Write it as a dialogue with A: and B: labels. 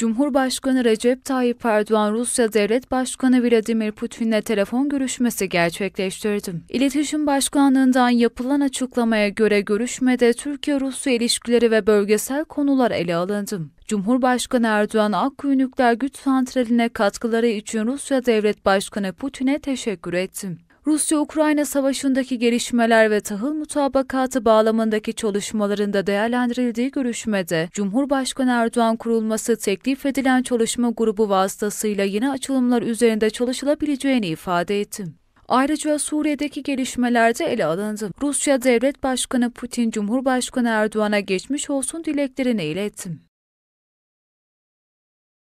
A: Cumhurbaşkanı Recep Tayyip Erdoğan, Rusya Devlet Başkanı Vladimir Putin'le telefon görüşmesi gerçekleştirdi. İletişim Başkanlığından yapılan açıklamaya göre görüşmede Türkiye-Rusya ilişkileri ve bölgesel konular ele alındı. Cumhurbaşkanı Erdoğan, Akkuyu Nükleer Güç Santrali'ne katkıları için Rusya Devlet Başkanı Putin'e teşekkür etti. Rusya-Ukrayna savaşındaki gelişmeler ve tahıl mutabakatı bağlamındaki çalışmalarında değerlendirildiği görüşmede Cumhurbaşkanı Erdoğan kurulması teklif edilen çalışma grubu vasıtasıyla yeni açılımlar üzerinde çalışılabileceğini ifade etti. Ayrıca Suriye'deki gelişmelerde ele alındı. Rusya Devlet Başkanı Putin, Cumhurbaşkanı Erdoğan'a geçmiş olsun dileklerini iletti.